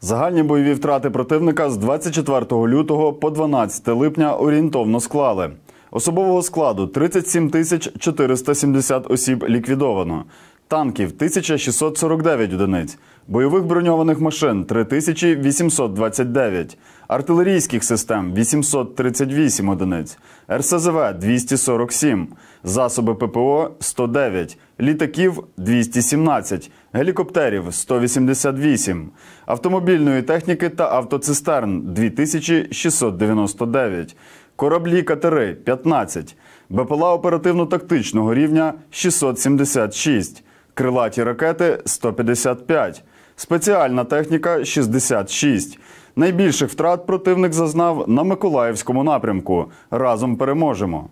Загальні бойові втрати противника з 24 лютого по 12 липня орієнтовно склали. Особового складу 37 тисяч 470 осіб ліквідовано, танків 1649 одиниць, бойових броньованих машин 3829, артилерійських систем 838 одиниць, РСЗВ 247, засоби ППО 109, літаків 217, гелікоптерів 188, автомобільної техніки та автоцистерн 2699, кораблі катери 15, БПЛА оперативно-тактичного рівня 676, крилаті ракети 155, спеціальна техніка 66, Найбільших втрат противник зазнав на Миколаївському напрямку. Разом переможемо.